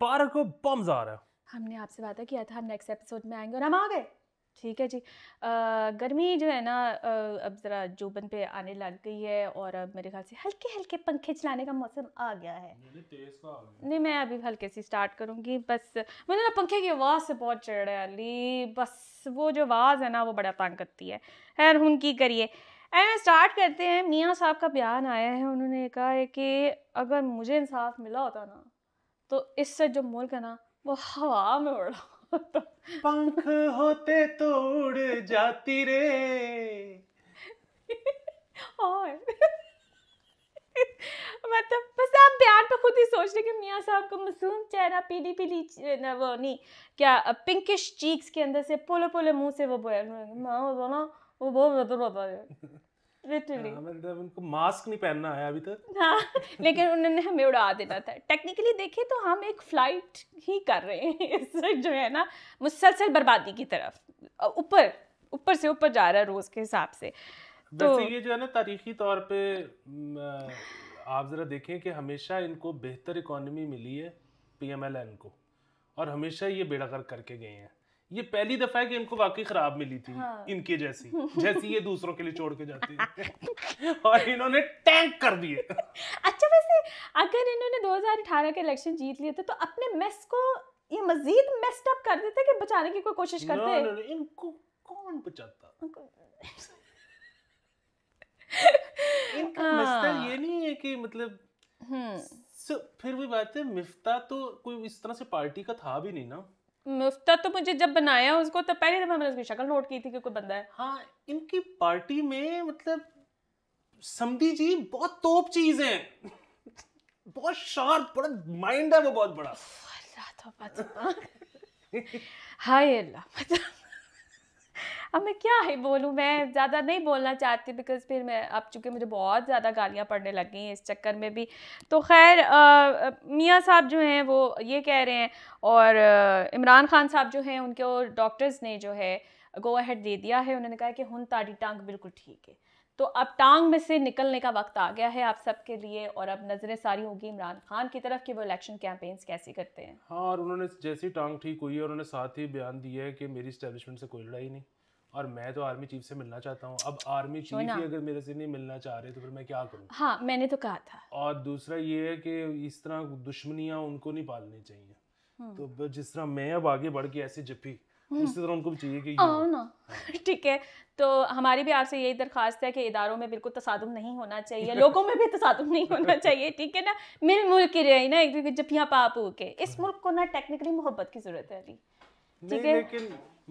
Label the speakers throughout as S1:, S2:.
S1: बारह को बम्स आ रहा है
S2: हमने आपसे वादा किया था हम नेक्स्ट एपिसोड में आएंगे और हम आ गए ठीक है जी आ, गर्मी जो है ना अब ज़रा जोबन पे आने लग गई है और अब मेरे ख्याल से हल्के हल्के पंखे चलाने का मौसम आ गया है
S1: नहीं
S2: मैं अभी हल्के से स्टार्ट करूँगी बस मुझे ना पंखे की आवाज़ से बहुत चढ़ है अली बस वो जो आवाज़ है ना वो बड़ा तंग करती है खैर उन की करिए स्टार्ट करते हैं मियाँ साहब का बयान आया है उन्होंने कहा है कि अगर मुझे इंसाफ मिला होता ना तो इससे जो मुल्क है ना वो हवा में उड़ा
S1: पंख होते तो उड़ जाती रे
S2: और मतलब बस आप बयान पे खुद ही सोच रहे कि मियाँ साहब का मासूम चेहरा पीली पीली वो नहीं क्या पिंकिश चीक्स के अंदर से पोले पोले मुंह से वो बोल मैं वो ना वो बहुत बदल बता रहे लिटरली हाँ,
S1: मतलब उनको मास्क नहीं पहनना है अभी तक
S2: हाँ लेकिन उन्होंने हमें उड़ा देना था टेक्निकली देखे तो हम एक फ्लाइट ही कर रहे हैं इस जो है ना मुसलसल बर्बादी की तरफ ऊपर ऊपर से ऊपर जा रहा है रोज़ के हिसाब से तो ये
S1: जो है ना तारीखी तौर पे आप ज़रा देखें कि हमेशा इनको बेहतर इकोनॉमी मिली है पीएमएलएन को और हमेशा ये बेड़ा कर करके गए हैं ये पहली दफा है कि इनको वाकई खराब मिली थी हाँ। इनके जैसी जैसी ये दूसरों के लिए छोड़ के जाती है और इन्होंने टैंक कर दिए अच्छा
S2: वैसे अगर इन्होंने 2018 के इलेक्शन जीत लिए थे तो अपने मेस को ये मजीद मेस्ड अप कर देते कि बचाने की कोई कोशिश करते नो, नो, नो,
S1: इनको कौन बचाता
S2: इनका मसला हाँ। तो ये
S1: नहीं है कि मतलब हम्म फिर भी बात है मिफ्ता तो कोई इस तरह से पार्टी का था भी नहीं ना
S2: मुफ्ता तो मुझे जब बनाया उसको तो पहली दफ़ा मैंने उसकी शक्ल नोट की थी कि कोई बंदा है हाँ इनकी
S1: पार्टी में मतलब समी जी बहुत तोप चीज है
S2: बहुत
S1: शार्प बड़ा माइंड है वो बहुत बड़ा
S2: तो हाय अल्लाह मतलब अब मैं क्या ही बोलूँ मैं ज़्यादा नहीं बोलना चाहती बिकॉज फिर मैं अब चूँकि मुझे बहुत ज़्यादा गालियाँ पड़ने लग गई हैं इस चक्कर में भी तो खैर मियाँ साहब जो हैं वो ये कह रहे हैं और इमरान खान साहब जो हैं उनके और डॉक्टर्स ने जो है गो अहेड दे दिया है उन्होंने कहा कि हुन ताड़ी टांग बिल्कुल ठीक है तो अब टांग में से निकलने का वक्त आ गया है आप सबके लिए और अब नज़रें सारी होगी इमरान खान की तरफ कि वो इलेक्शन कैंपेन्स कैसे करते हैं
S1: हाँ और उन्होंने जैसी टांग ठीक हुई है उन्होंने साथ ही बयान दिया है कि मेरी स्टैब्लिशमेंट से कोई लड़ाई नहीं और मैं तो आर्मी चीफ से मिलना चाहता हूँ अब आर्मी चीफ ही अगर मेरे से नहीं मिलना चाह रहे तो फिर मैं क्या करूँ
S2: हाँ मैंने तो कहा था
S1: और दूसरा ये है कि इस तरह दुश्मनियाँ उनको नहीं पालनी चाहिए हम्म। तो जिस तरह मैं अब आगे बढ़ के ऐसे जप्पी हम्म। उसी तरह उनको भी चाहिए कि
S2: हाँ। ठीक है तो हमारी भी आपसे यही दरख्वास्त है कि इदारों में बिल्कुल तसादम नहीं होना चाहिए लोगों में भी तसादम नहीं होना चाहिए ठीक है ना मिल मुल के रहे ना एक जब यहाँ पाप हो के इस हाँ। मुल्क को ना टेक्निकली मोहब्बत की ज़रूरत है अली ठीक है लेकिन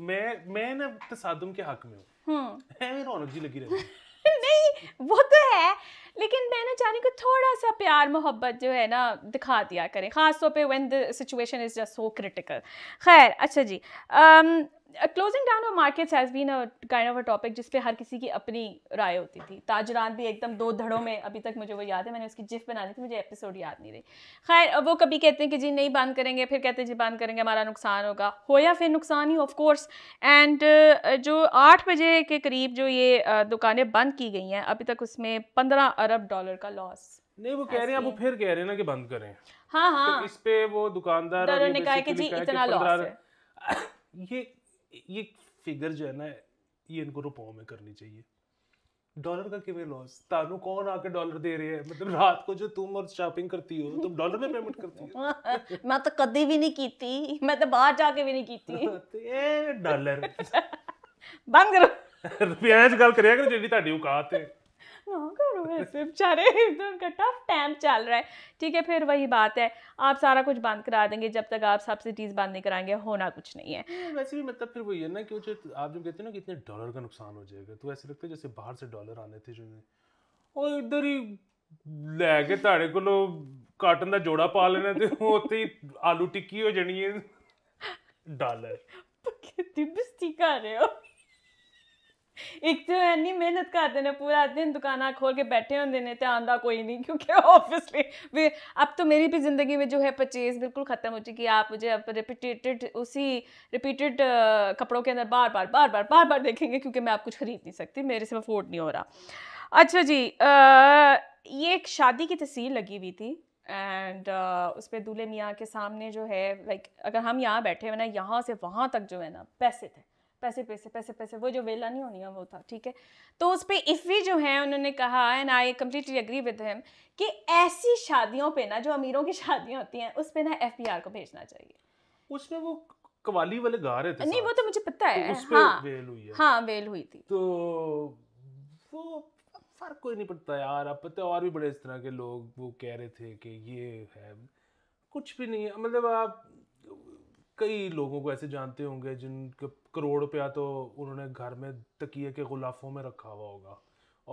S1: मैं मैं ना तसादम के हक में
S2: हूँ हम्म।
S1: रौनक जी लगी रही
S2: नहीं वो तो है लेकिन मैंने चाहनी को थोड़ा सा प्यार मोहब्बत जो है ना दिखा दिया करें ख़ासतौर पर when the situation is just so critical खैर अच्छा जी um, closing down of markets has been a kind of a topic जिस पे हर किसी की अपनी राय होती थी ताजरान भी एकदम दो धड़ों में अभी तक मुझे वो याद है मैंने उसकी जिफ बनानी थी मुझे एपिसोड याद नहीं रही खैर वो कभी कहते हैं कि जी नहीं बंद करेंगे फिर कहते हैं जी बंद करेंगे हमारा नुकसान होगा हो या फिर नुकसान ही ऑफकोर्स एंड जो आठ बजे के करीब जो ये दुकानें बंद की गई हैं अभी तक उसमें पंद्रह अरब डॉलर का लॉस
S1: नहीं वो कह रहे हैं अब वो फिर कह रहे हैं ना कि बंद करें हाँ हाँ तो इस पे वो दुकानदार ने कहा कि जी इतना लॉस है ये ये फिगर जो है ना ये इनको रुपयों में करनी चाहिए डॉलर का किਵੇਂ लॉस तानू कौन आके डॉलर दे रहे हैं मतलब रात को जो तुम और शॉपिंग करती हो तुम डॉलर में पेमेंट करती
S2: हो मैं तो कभी भी नहीं कीती मैं तो बाहर जाके भी नहीं कीती ए
S1: डॉलर बंद करो रुपया ਚ ਗੱਲ ਕਰਿਆ ਕਰੋ ਜਿਹੜੀ ਤੁਹਾਡੀ ਔਕਾਤ
S2: ना हाँ, करो ऐसे बेचारे एकदम का टफ टाइम चल रहा है ठीक है फिर वही बात है आप सारा कुछ बंद करा देंगे जब तक आप सब्सिडीज बंद नहीं कराएंगे होना कुछ नहीं है
S1: वैसे भी मतलब फिर वही है ना कि जो आप जो कहते हो ना कि इतने डॉलर का नुकसान हो जाएगा तो ऐसे लगता है जैसे बाहर से डॉलर आने थे जो और इधर ही ਲੈ ਕੇ ਤੁਹਾਡੇ ਕੋਲੋਂ ਕਾਟਨ ਦਾ ਜੋੜਾ ਪਾ ਲੈਣਾ ਤੇ ਉੱਥੇ ਹੀ ਆਲੂ ਟਿੱਕੀ ਹੋ ਜਾਣੀ ਹੈ ਡਾਲਰ
S2: ਪੱਕੇ ਦੀ ਬਸਤੀ ਕਰ ਰਹੇ ਹੋ ਇੱਕ ਤੇ ਇੰਨੀ मेहनत ਕਰਦੇ ਨੇ पूरा दिन दुकाना खोल के बैठे होंगे ने तो आंदा कोई नहीं क्योंकि ऑब्वियसली वे अब तो मेरी भी ज़िंदगी में जो है परचेज बिल्कुल ख़त्म हो चुकी है आप मुझे अब रिपीटेड उसी रिपीटेड कपड़ों के अंदर बार बार बार बार बार बार देखेंगे क्योंकि मैं आप कुछ ख़रीद नहीं सकती मेरे से अफोर्ड नहीं हो रहा अच्छा जी आ, ये एक शादी की तस्वीर लगी हुई थी एंड uh, उस पर दूल्हे मियाँ के सामने जो है लाइक अगर हम यहाँ बैठे हुए ना यहाँ से वहाँ तक जो है ना पैसे थे पैसे पैसे पैसे पैसे वो जो वेला नहीं होनी है वो था ठीक है तो उस पर इफ़ी जो है उन्होंने कहा and I completely agree with him कि ऐसी शादियों पे ना जो अमीरों की शादियां होती हैं उस पर ना एफ को भेजना चाहिए उसमें वो
S1: कवाली वाले गा रहे थे नहीं वो
S2: तो मुझे पता तो है तो हाँ वेल हुई है हाँ वेल हुई थी तो वो
S1: फर्क कोई नहीं पड़ता यार अब पता और भी बड़े इस तरह के लोग वो कह रहे थे कि ये है कुछ भी नहीं है मतलब आप कई लोगों को ऐसे जानते होंगे जिनके करोड़ रुपया तो उन्होंने घर में तकिए के गुलाफों में रखा हुआ होगा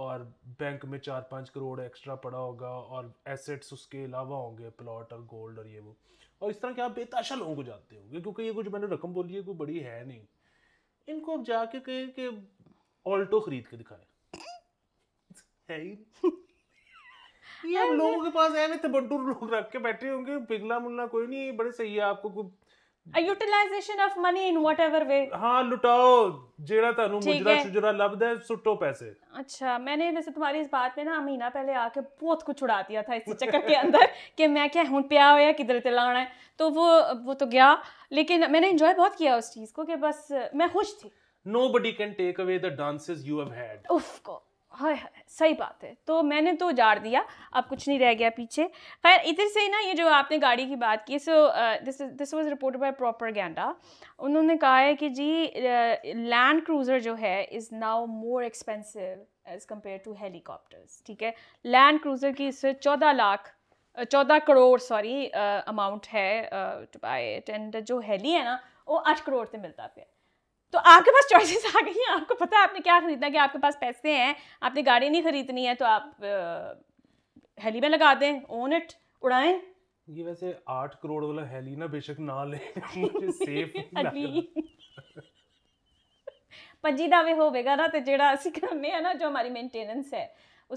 S1: और बैंक में चार पाँच करोड़ एक्स्ट्रा पड़ा होगा और एसेट्स उसके अलावा होंगे प्लॉट और गोल्ड और ये वो और इस तरह के आप बेताशा लोगों को जानते होंगे क्योंकि ये कुछ मैंने रकम बोली है कोई बड़ी है नहीं इनको आप जाके कहें कि ऑल्टो खरीद के दिखाएं है ही ये लोगों के पास है नहीं तो बंटूर लोग रख के बैठे होंगे पिघला मुन्ना कोई नहीं बड़े सही है आपको
S2: utilization of money in whatever way
S1: हाँ लुटाओ जेड़ा तानू ठीक मुजरा शुजरा लभदा है सुट्टो पैसे
S2: अच्छा मैंने वैसे तुम्हारी इस बात में ना महीना पहले आके बहुत कुछ छुड़ा दिया था इस चक्कर के अंदर कि मैं क्या हूँ प्या हुआ किधर ते लाना है तो वो वो तो गया लेकिन मैंने इंजॉय बहुत किया उस चीज़ को कि बस मैं खुश थी
S1: nobody can take away the dances you have had
S2: उफ हाँ सही बात है तो मैंने तो उजाड़ दिया अब कुछ नहीं रह गया पीछे खैर इधर से ही ना ये जो आपने गाड़ी की बात की so this this was reported by proper गैंडा उन्होंने कहा है कि जी लैंड uh, क्रूज़र जो है is now more expensive as compared to helicopters ठीक है लैंड क्रूज़र की इससे चौदह लाख चौदह करोड़ सॉरी अमाउंट है टू बाई इट जो हेली है ना वो आठ करोड़ से मिलता पे तो आपके पास चॉइसेस आ गई हैं आपको पता है आपने क्या खरीदना है कि आपके पास पैसे हैं आपने गाड़ी नहीं खरीदनी है तो आप हेली में लगा दें ओन इट उड़ाएं
S1: ये वैसे आठ करोड़ वाला हेली ना बेशक ना ले सेफ
S2: पंजी दावे हो बेगा ना तो जेड़ा असी करने है ना जो हमारी मेंटेनेंस है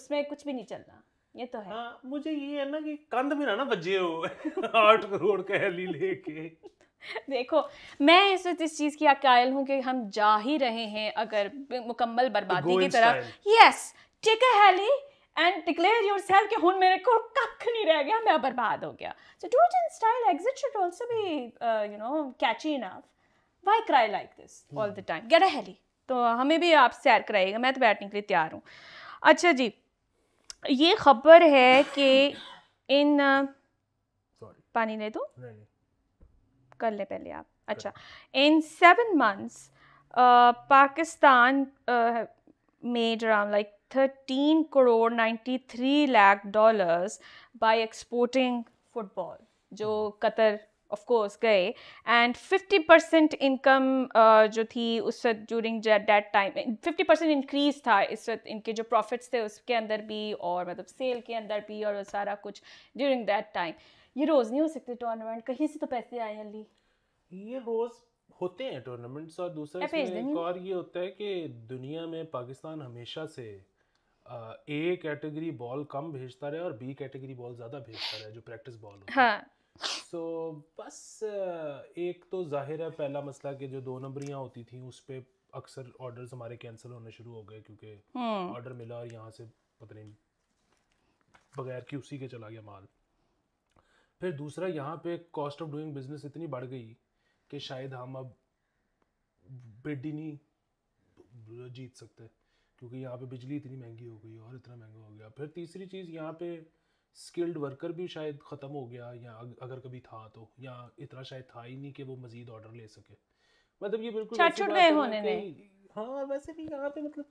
S2: उसमें कुछ भी नहीं चलना ये तो है हाँ, मुझे ये है ना कि
S1: कंध में ना ना बजे हो आठ करोड़ का हेली लेके
S2: देखो मैं इस वक्त इस चीज़ की अकायल हूँ कि हम जा ही रहे हैं अगर मुकम्मल बर्बादी की तरफ यस टेक अ हैली एंड डिक्लेयर योर सेल्फ कि हूँ मेरे को कख नहीं रह गया मैं बर्बाद हो गया so do it in style exit should also भी you know catchy enough why cry like this all the time get a हैली तो हमें भी आप सैर कराइएगा मैं तो बैठने के लिए तैयार हूँ अच्छा जी ये खबर है कि इन पानी ले दो नहीं। कर ले पहले आप अच्छा in seven months Pakistan made around like thirteen crore ninety three lakh dollars by exporting football जो कतर ऑफ कोर्स गए एंड फिफ्टी परसेंट इनकम जो थी उस वक्त during that time fifty percent increase था इस वक्त इनके जो प्रॉफिट्स थे उसके अंदर भी और मतलब सेल के अंदर भी और सारा कुछ ड्यूरिंग दैट टाइम ये रोज़ नहीं हो सकते टूर्नामेंट कहीं से तो पैसे आए अली ये रोज़
S1: होते हैं टूर्नामेंट्स और दूसरा इसमें एक और ये होता है कि दुनिया में पाकिस्तान हमेशा से ए कैटेगरी बॉल कम भेजता रहे और बी कैटेगरी बॉल ज़्यादा भेजता रहे जो प्रैक्टिस बॉल होती हाँ सो बस एक तो जाहिर है पहला मसला कि जो दो नंबरियां होती थी उस पे अक्सर ऑर्डर्स हमारे कैंसिल होने शुरू हो गए क्योंकि ऑर्डर हम्म। मिला और यहाँ से पता नहीं बगैर कि उसी के चला गया माल फिर दूसरा यहाँ पे कॉस्ट ऑफ डूइंग बिजनेस इतनी बढ़ गई कि शायद हम अब बिड ही नहीं जीत सकते क्योंकि यहाँ पे बिजली इतनी महंगी हो गई और इतना महंगा हो गया फिर तीसरी चीज़ यहाँ पे स्किल्ड वर्कर भी शायद ख़त्म हो गया या अगर कभी था तो या इतना शायद था ही नहीं कि वो मज़ीद ऑर्डर ले सके मतलब ये बिल्कुल होने नहीं हाँ वैसे भी यहाँ पे मतलब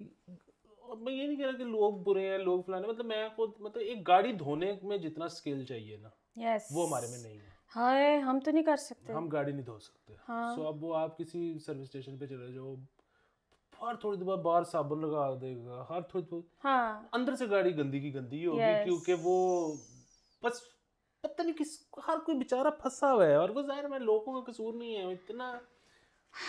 S1: मैं ये नहीं कह रहा कि लोग बुरे हैं लोग फलाने मतलब मैं खुद मतलब एक गाड़ी धोने में जितना स्किल चाहिए ना
S2: yes. वो हमारे में नहीं है हाँ हम तो नहीं कर सकते हम गाड़ी
S1: नहीं धो सकते हाँ so, अब वो आप किसी सर्विस स्टेशन पे चले जाओ हर थोड़ी देर बाद बाहर साबुन लगा देगा हर थोड़ी देर हाँ अंदर से गाड़ी गंदी की गंदी होगी yes. क्योंकि वो बस पता नहीं किस हर कोई बेचारा फंसा हुआ है और वो जाहिर है लोगों का कसूर नहीं है इतना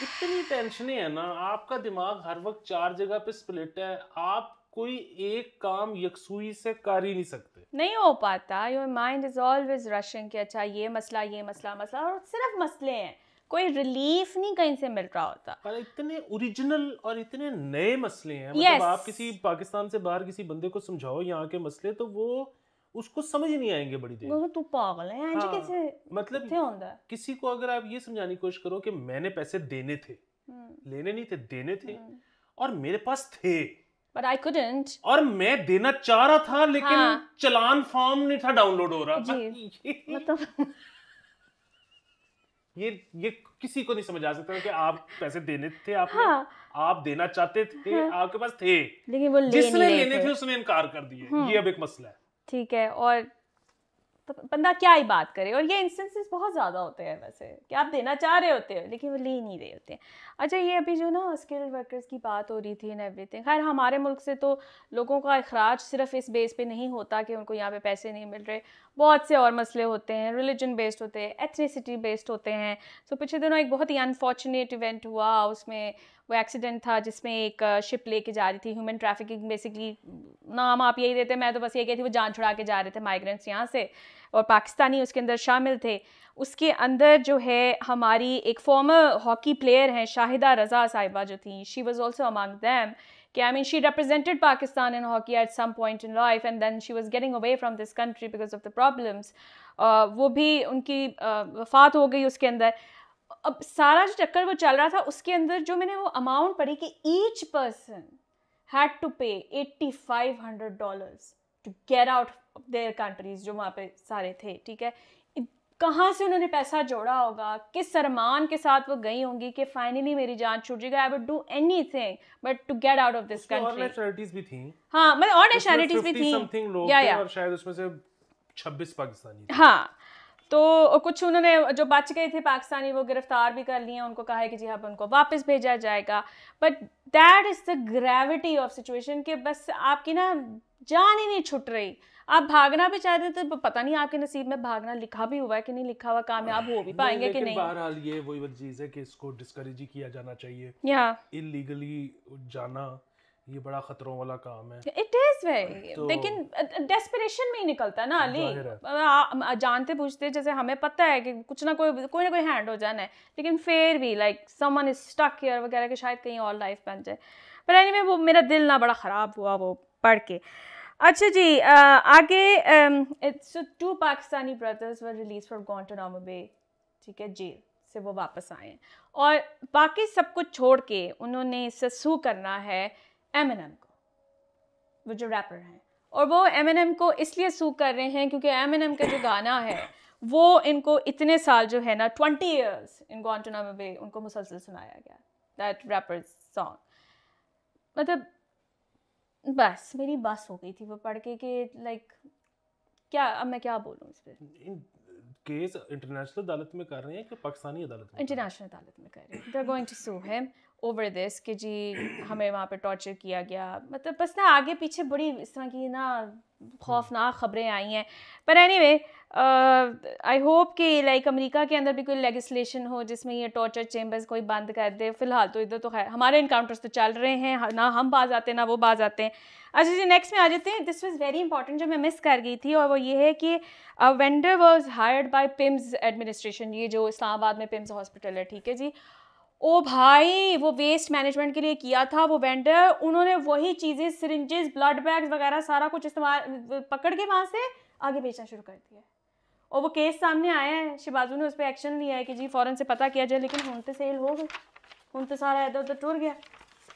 S1: इतनी टेंशन है ना आपका दिमाग हर वक्त चार जगह पे स्प्लिट है आप कोई एक काम यकसुई से कर ही नहीं सकते
S2: नहीं हो पाता your mind is always rushing कि अच्छा ये मसला ये मसला मसला और सिर्फ मसले हैं कोई रिलीफ नहीं कहीं से मिल रहा होता पर
S1: इतने ओरिजिनल और इतने नए मसले हैं मतलब yes. आप किसी पाकिस्तान से बाहर किसी बंदे को समझाओ यहाँ के मसले तो वो उसको समझ नहीं आएंगे बड़ी देर तू तो पागल है हाँ, कैसे मतलब किसी को अगर आप ये समझाने की कोशिश करो कि मैंने पैसे देने थे
S2: हम्म।
S1: लेने नहीं थे देने थे हम्म। और मेरे पास थे बट आई कुडंट और मैं देना चाह रहा था लेकिन हाँ. चलान फॉर्म नहीं था डाउनलोड हो रहा जी मतलब ये ये किसी को नहीं समझ आ सकता कि आप पैसे देने थे आपने हाँ, आप देना चाहते थे हाँ, आपके पास थे
S2: लेकिन वो ले जिसने लेने थे।, थे उसने
S1: इनकार कर दिए ये हम्म। अब एक मसला है
S2: ठीक है और तो बंदा क्या ही बात करे और ये इंस्टेंसेस बहुत ज़्यादा होते हैं वैसे कि आप देना चाह रहे होते हो लेकिन वो ले नहीं रहे होते हैं अच्छा ये अभी जो ना स्किल्ड वर्कर्स की बात हो रही थी एंड एवरीथिंग खैर हमारे मुल्क से तो लोगों का अखराज सिर्फ इस बेस पे नहीं होता कि उनको यहाँ पे पैसे नहीं मिल रहे बहुत से और मसले होते हैं रिलीजन बेस्ड होते हैं एथनीसिटी बेस्ड होते हैं सो तो so, पिछले दिनों एक बहुत ही अनफॉर्चुनेट इवेंट हुआ उसमें वो एक्सीडेंट था जिसमें एक शिप लेके जा रही थी ह्यूमन ट्रैफिकिंग बेसिकली नाम आप यही देते मैं तो बस ये कहती वो जान छुड़ा के जा रहे थे माइग्रेंट्स यहाँ से और पाकिस्तानी उसके अंदर शामिल थे उसके अंदर जो है हमारी एक फॉर्मर हॉकी प्लेयर हैं शाहिदा रज़ा साहिबा जो थी she was also among them कि I mean she represented Pakistan in hockey at some point in life and then she was getting away from this country because of the problems वो भी उनकी uh, वफात हो गई उसके अंदर अब सारा जो चक्कर वो चल रहा था उसके अंदर जो मैंने वो अमाउंट पढ़ी कि each person had to had to pay $8,500 to get out of their countries जो वहाँ पे सारे थे ठीक है कहाँ से उन्होंने पैसा जोड़ा होगा किस सरमान के साथ वो गई होंगी कि फाइनली मेरी जान छूट जाएगा I would do anything but to get out of this country भी थी हाँ मतलब और नेशनैलिटीज भी थी या, या. और
S1: शायद उसमें से 26 पाकिस्तानी
S2: हाँ तो कुछ उन्होंने जो बच गए थे पाकिस्तानी वो गिरफ्तार भी कर लिए उनको कहा है कि जी हाँ, अब उनको वापस भेजा जाएगा but that is the gravity of situation कि बस आपकी ना जान ही नहीं छुट रही आप भागना भी चाहते तो पता नहीं आपके नसीब में भागना लिखा भी हुआ है कि नहीं लिखा हुआ कामयाब हो भी पाएंगे कि नहीं बहरहाल
S1: ये वही चीज़ है कि इसको डिस्करेज किया जाना चाहिए या इलीगली जाना ये बड़ा खतरों वाला काम
S2: है इट इज वे लेकिन डेस्पिरेशन में ही निकलता ना अली जानते पूछते जैसे हमें पता है कि कुछ ना कोई कोई ना कोई हैंड हो जाना है लेकिन फिर भी like someone is stuck here वगैरह कि शायद कहीं और लाइफ बन जाए पर एनीवे anyway, वो मेरा दिल ना बड़ा ख़राब हुआ वो पढ़ के अच्छा जी आ, आगे it's two Pakistani brothers were released from Guantanamo Bay ठीक है जेल से वो वापस आए और बाकी सब कुछ छोड़ के उन्होंने इससे सू करना है एम एन एम को वो जो रैपर हैं और वो एम एन एम को इसलिए सूख कर रहे हैं क्योंकि एम एन एम का जो गाना है वो इनको इतने साल जो है ना ट्वेंटी ईयर्स इन में भी उनको मुसलसल सुनाया गया दैट रैपर सॉन्ग मतलब बस मेरी बस हो गई थी वो पढ़ के कि लाइक क्या अब मैं क्या बोलूँ इस पर
S1: केस इंटरनेशनल अदालत में कर रहे हैं कि पाकिस्तानी अदालत में
S2: इंटरनेशनल अदालत में कर रहे हैं they are going to sue him over this कि जी हमें वहाँ पे टॉर्चर किया गया मतलब बस ना आगे पीछे बड़ी इस तरह की ना खौफनाक हम्म। खबरें आई हैं पर एनी वे आई होप कि लाइक अमेरिका के अंदर भी कोई लेगिसलेशन हो जिसमें ये टॉर्चर चेम्बर्स कोई बंद कर दे फ़िलहाल तो इधर तो खैर हमारे इनकाउंटर्स तो चल रहे हैं ना हम बाज आते हैं ना वो बाज आते हैं अच्छा जी नेक्स्ट में आ जाते हैं दिस वाज वेरी इंपॉर्टेंट जो मैं मिस कर गई थी और वो ये है कि vendor was hired by PIMS administration ये जो इस्लामाबाद में पिम्स हॉस्पिटल है ठीक है जी ओ भाई वो वेस्ट मैनेजमेंट के लिए किया था वो वेंडर उन्होंने वही चीज़ें सिरिंजेस ब्लड बैग वगैरह सारा कुछ इस्तेमाल पकड़ के वहाँ से आगे बेचना शुरू कर दिया और वो केस सामने आया है शिबाजू ने उस पर एक्शन लिया है कि जी फ़ौरन से पता किया जाए लेकिन हूं तो सेल हो गई हूं तो सारा इधर उधर टूर गया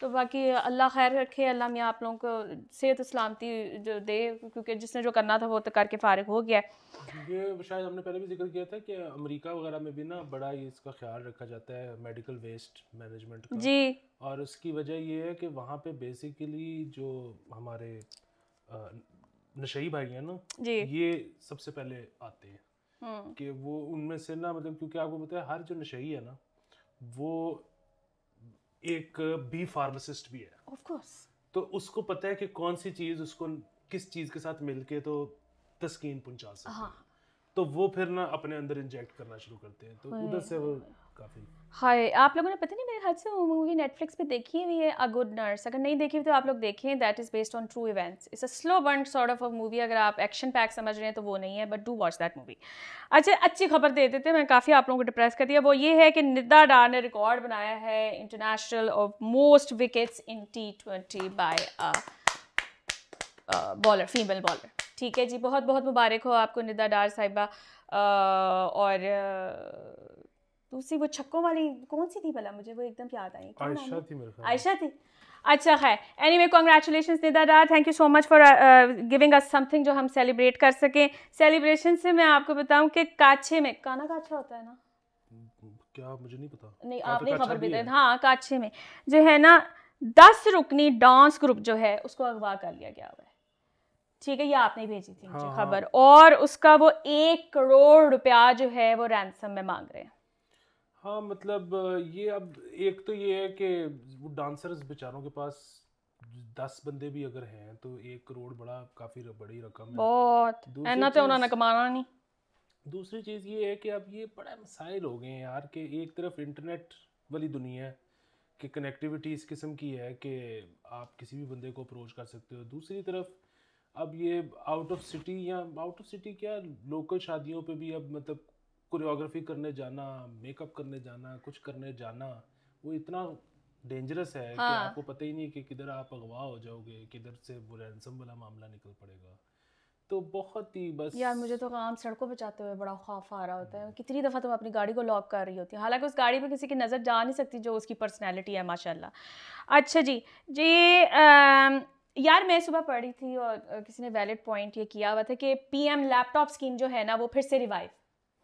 S2: तो बाकी अल्लाह खैर रखे अल्लाह मियाँ आप लोगों को सेहत सलामती जो दे क्योंकि जिसने जो करना था वो तो करके फारग हो गया ये
S1: शायद हमने पहले भी जिक्र किया था कि अमेरिका वगैरह में भी ना बड़ा ही इसका ख्याल रखा जाता है मेडिकल वेस्ट मैनेजमेंट का जी और उसकी वजह ये है कि वहाँ पे बेसिकली जो हमारे नशेई भाई हैं ना जी ये सबसे पहले आते हैं हम्म। कि वो उनमें से ना मतलब क्योंकि आपको पता है हर जो नशेई है ना वो एक बी फार्मासिस्ट भी है ऑफ कोर्स तो उसको पता है कि कौन सी चीज उसको किस चीज के साथ मिलके तो तस्कीन पहुंचा सकती हाँ. तो वो फिर ना अपने अंदर इंजेक्ट करना शुरू करते हैं तो उधर से वो काफी
S2: हाय आप लोगों ने पता नहीं से वो मूवी नेटफ्लिक्स पे देखी हुई है अ गुड नर्स अगर नहीं देखी हुई तो आप लोग देखें that is based on true events it's a slow burn sort of a movie अगर आप एक्शन पैक समझ रहे हैं तो वो नहीं है but do watch that movie अच्छा अच्छी खबर दे देते हैं मैं काफ़ी आप लोगों को डिप्रेस कर दिया वो ये है कि निदा डार ने रिकॉर्ड बनाया है international of most wickets in T twenty by bowler female bowler ठीक है जी बहुत बहुत मुबारक हो आपको निदा डार साहिबा और दूसरी तो वो छक्कों वाली कौन सी थी भला मुझे वो एकदम याद आई आयशा थी मेरे आयशा थी अच्छा है anyway congratulation Nida thank you so much for giving us something जो हम सेलिब्रेट कर सकें सेलिब्रेशन से मैं आपको बताऊं कि काछे में काना काछा होता है ना
S1: क्या मुझे नहीं पता नहीं आपने खबर दी
S2: हाँ काछे में जो है ना दस रुकनी डांस ग्रुप जो है उसको अगवा कर लिया गया हुआ है ठीक है ये आपने भेजी थी मुझे हाँ, हाँ। खबर और उसका वो एक करोड़ रुपया जो है वो रैंसम में मांग रहे हैं
S1: हाँ मतलब ये अब एक तो ये है कि वो डांसर्स बेचारों के पास दस बंदे भी अगर हैं तो एक करोड़ बड़ा काफी बड़ी रकम है बहुत ऐना तो उन्होंने कमाना नहीं दूसरी चीज़ ये है कि अब ये बड़ा मसाइल हो गए हैं यार कि एक तरफ इंटरनेट वाली दुनिया है कि कनेक्टिविटी इस किस्म की है कि आप किसी भी बंदे को अप्रोच कर सकते हो दूसरी तरफ अब ये आउट ऑफ सिटी या आउट ऑफ सिटी क्या लोकल शादियों पे भी अब मतलब कोरियोग्राफी करने जाना मेकअप करने जाना कुछ करने जाना वो इतना डेंजरस है हाँ. कि आपको पता ही नहीं कि किधर आप अगवा हो जाओगे किधर से वो रैंसम वाला मामला निकल पड़ेगा तो बहुत ही बस यार मुझे तो
S2: आम सड़कों पे जाते हुए बड़ा खौफ आ रहा होता है कितनी दफ़ा तुम तो अपनी गाड़ी को लॉक कर रही होती है हालांकि उस गाड़ी पे किसी की नज़र जा नहीं सकती जो उसकी पर्सनैलिटी है माशाल्लाह अच्छा जी जी आ, यार मैं सुबह पढ़ी थी और किसी ने वैलिड पॉइंट ये किया हुआ था कि पीएम लैपटॉप स्कीम जो है ना वो फिर से रिवाइव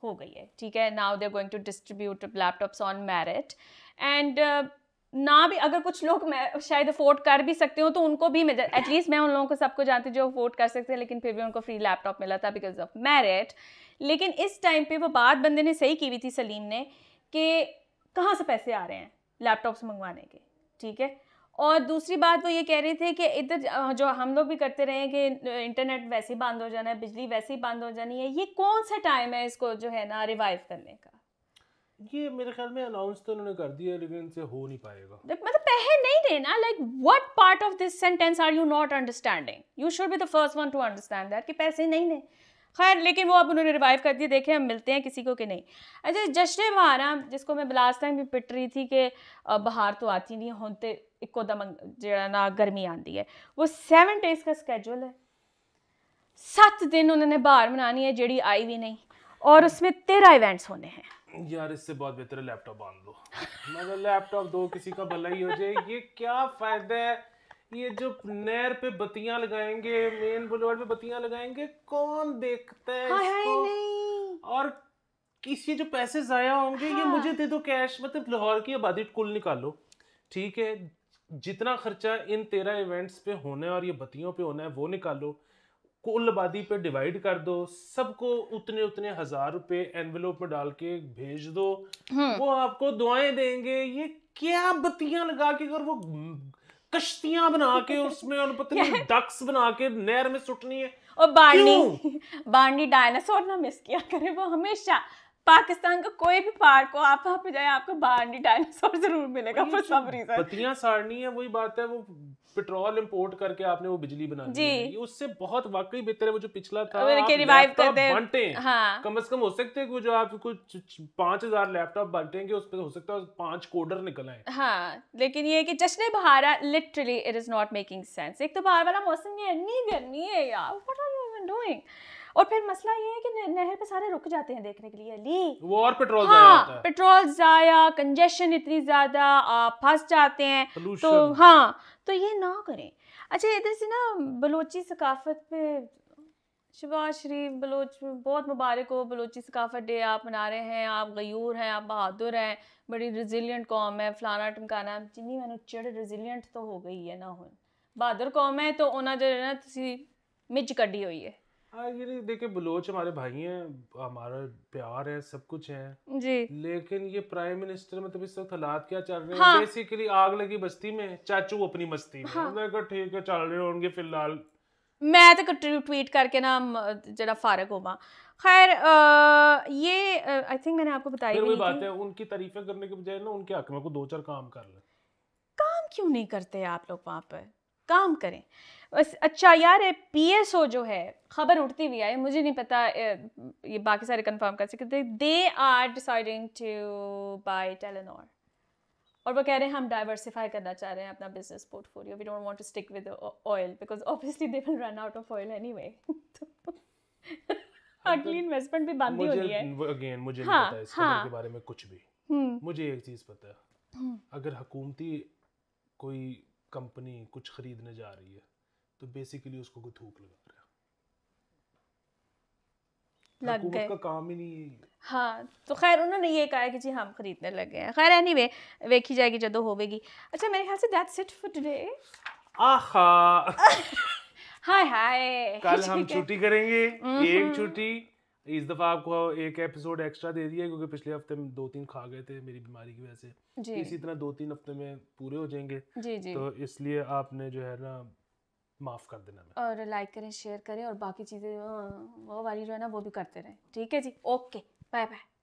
S2: हो गई है ठीक है now they're going to distribute laptops on merit and ना भी अगर कुछ लोग शायद अफोर्ड कर भी सकते हो तो उनको भी मिल जाए एटलीस्ट मैं उन लोगों को सबको जानती जो अफोर्ड कर सकते हैं लेकिन फिर भी उनको फ्री लैपटॉप मिला था बिकॉज ऑफ मैरिट लेकिन इस टाइम पे वो बात बंदे ने सही की हुई थी सलीम ने कि कहाँ से पैसे आ रहे हैं लैपटॉप्स मंगवाने के ठीक है और दूसरी बात वो ये कह रहे थे कि इधर जो हम लोग भी करते रहे कि इंटरनेट वैसे ही बंद हो जाना है बिजली वैसे ही बंद हो जानी है ये कौन सा टाइम है इसको जो है ना रिवाइव करने का
S1: ये मेरे ख्याल में अनाउंस तो उन्होंने कर दिया लेकिन इनसे हो नहीं पाएगा
S2: मतलब पहले नहीं ना like what part of this sentence are you not understanding you should be the first one to understand that कि पैसे नहीं दें खैर लेकिन वो अब उन्होंने रिवाइव कर दिया देखें हम मिलते हैं किसी को कि नहीं अच्छा जश्न बहाराम हाँ, जिसको मैं लास्ट टाइम भी पिट रही थी कि बाहर तो आती नहीं होते इको दम जरा ना गर्मी आती है वो सैवन डेज का स्कैजूल है सात दिन उन्होंने बाहर मनानी है जड़ी आई भी नहीं और उसमें तेरह इवेंट्स होने
S1: हैं यार इससे बहुत बेहतर लैपटॉप बांध दो मतलब लैपटॉप दो किसी का भला ही हो जाए ये क्या फायदा है ये जो नहर पे बत्तियां लगाएंगे मेन बुलेवार्ड पे बत्तियां लगाएंगे कौन देखता है हाँ इसको नहीं। और किसी जो पैसे जाया होंगे हाँ। ये मुझे दे दो कैश मतलब लाहौर की आबादी कुल निकालो ठीक है जितना खर्चा इन तेरह इवेंट्स पे होना है और ये बत्तियों पे होना है वो निकालो कुल आबादी पे डिवाइड कर दो सबको उतने उतने हजार रुपए एनवेलोप में डाल के भेज दो हम्म। वो आपको दुआएं देंगे ये क्या बत्तियां लगा के अगर वो कश्तियां बना के उसमें और पता नहीं डक्स
S2: बना के नहर में सुटनी है और बार्नी बार्नी डायनासोर ना मिस किया करे वो हमेशा पाकिस्तान का कोई भी पार्क हो आप वहाँ पे जाए आपको बाहर डायनासोर जरूर मिलेगा फॉर सम रीजन पतियां
S1: साड़नी है वही बात है वो पेट्रोल इंपोर्ट करके आपने वो बिजली बना दी ये उससे बहुत वाकई बेहतर है वो जो पिछला था रिवाइव कर दे बांटे
S2: हाँ। कम से
S1: कम हो सकते हैं कि जो आप कुछ 5000 हजार लैपटॉप बांटेंगे उस पे हो सकता है पांच कोडर निकल
S2: आए हां लेकिन ये कि जश्न बहारा literally it is not making sense एक तो बाहर वाला मौसम ये इतनी गर्मी है यार what are you even doing और फिर मसला ये है कि नहर पे सारे रुक जाते हैं देखने के लिए अली वो और पेट्रोल हाँ, जाया होता है। पेट्रोल जाया कंजेशन इतनी ज्यादा फंस जाते हैं तो हाँ तो ये ना करें अच्छा इधर से ना बलोची सकाफत पे शबाज शरीफ बलोच बहुत मुबारक हो बलोची सकाफत डे आप मना रहे हैं आप गयूर हैं आप बहादुर हैं बड़ी रेजिलियंट कौम है फलाना टमकाना जिन्नी मैंने चिड़ रेजिलियंट तो हो गई है ना हुन बहादुर कौम है तो उन्होंने जो ना तुम कड़ी हुई है
S1: हाँ, ये देखे बलोच हमारे भाई हैं हमारा प्यार है सब कुछ है जी लेकिन ये प्राइम मिनिस्टर मतलब इस वक्त हालात क्या चल रहे हैं हाँ। बेसिकली आग लगी बस्ती में चाचू अपनी मस्ती में हाँ। ठीक है चल रहे होंगे फिलहाल
S2: मैं तो ट्वीट करके ना जरा फारग होगा खैर ये आई थिंक मैंने आपको बताया भी बात है
S1: उनकी तारीफें करने के बजाय ना उनके हक में को दो चार काम कर ले
S2: काम क्यों नहीं करते आप लोग वहां पर काम करें बस अच्छा यार पीएसओ जो है खबर उठती हुई आई मुझे नहीं पता ये बाकी सारे कंफर्म कर सकते they are deciding to buy Telenor और वो कह रहे हैं हम डाइवर्सिफाई करना चाह रहे हैं अपना business portfolio we don't want to stick with oil because obviously they will run out of oil anyway अगली इन्वेस्टमेंट तो भी बंद ही हो रही है
S1: अगेन मुझे हाँ, नहीं पता इस हाँ, के बारे में कुछ भी हुँ. हम्म। मुझे एक चीज पता है हम्म। अगर हुकूमती कोई कंपनी कुछ खरीदने जा रही है तो बेसिकली उसको कोई थूक लगा रहा लग गए का काम ही नहीं
S2: हाँ तो खैर उन्होंने ये कहा कि जी हम खरीदने लग गए हैं खैर एनी वे देखी जाएगी जदों तो अच्छा मेरे ख्याल से दैट्स इट फॉर टुडे
S1: आहा
S2: हाय हाय कल हम छुट्टी
S1: करेंगे हम्म एक हम्म। छुट्टी इस दफ़ा आपको एक एपिसोड एक्स्ट्रा दे दिया क्योंकि पिछले हफ्ते में दो तीन खा गए थे मेरी बीमारी की वजह से इसी तरह दो तीन हफ्ते में पूरे हो जाएंगे जी जी तो इसलिए आपने जो है ना माफ़ कर
S2: देना और लाइक करें शेयर करें और बाकी चीज़ें हाँ, वो वाली जो है ना वो भी करते रहे ठीक है जी ओके बाय बाय